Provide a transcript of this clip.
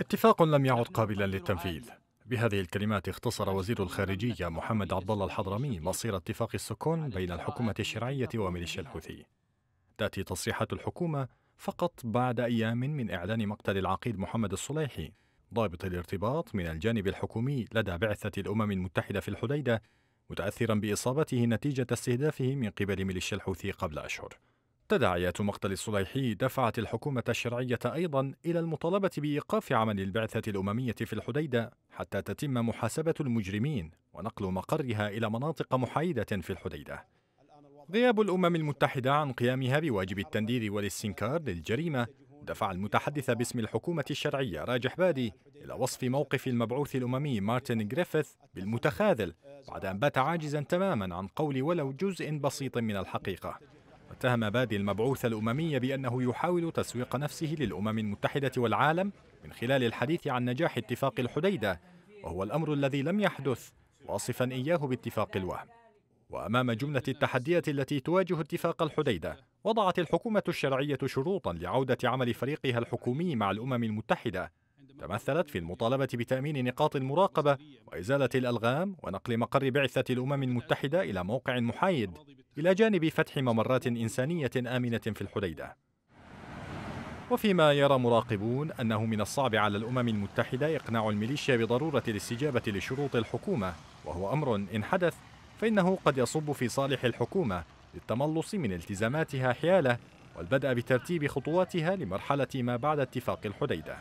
اتفاق لم يعد قابلا للتنفيذ بهذه الكلمات اختصر وزير الخارجية محمد عبد الله الحضرمي مصير اتفاق السكون بين الحكومة الشرعية وميليشيا الحوثي. تأتي تصريحات الحكومة فقط بعد أيام من إعلان مقتل العقيد محمد الصليحي ضابط الارتباط من الجانب الحكومي لدى بعثة الأمم المتحدة في الحديدة متأثرا بإصابته نتيجة استهدافه من قبل ميليشيا الحوثي قبل أشهر. تداعيات مقتل الصليحي دفعت الحكومة الشرعية أيضا إلى المطالبة بإيقاف عمل البعثة الأممية في الحديدة حتى تتم محاسبة المجرمين ونقل مقرها إلى مناطق محايدة في الحديدة. غياب الأمم المتحدة عن قيامها بواجب التنديد والاستنكار للجريمة دفع المتحدث باسم الحكومة الشرعية راجح بادي إلى وصف موقف المبعوث الأممي مارتن جريفيث بالمتخاذل بعد أن بات عاجزا تماما عن قول ولو جزء بسيط من الحقيقة اتهم بادي المبعوث الأممي بأنه يحاول تسويق نفسه للأمم المتحدة والعالم من خلال الحديث عن نجاح اتفاق الحديدة وهو الأمر الذي لم يحدث واصفا إياه باتفاق الوهم وأمام جملة التحديات التي تواجه اتفاق الحديدة وضعت الحكومة الشرعية شروطا لعودة عمل فريقها الحكومي مع الأمم المتحدة تمثلت في المطالبة بتأمين نقاط المراقبة وإزالة الألغام ونقل مقر بعثة الأمم المتحدة إلى موقع محايد إلى جانب فتح ممرات إنسانية آمنة في الحديدة وفيما يرى مراقبون أنه من الصعب على الأمم المتحدة إقناع الميليشيا بضرورة الاستجابة لشروط الحكومة وهو أمر إن حدث فإنه قد يصب في صالح الحكومة للتملص من التزاماتها حياله والبدء بترتيب خطواتها لمرحلة ما بعد اتفاق الحديدة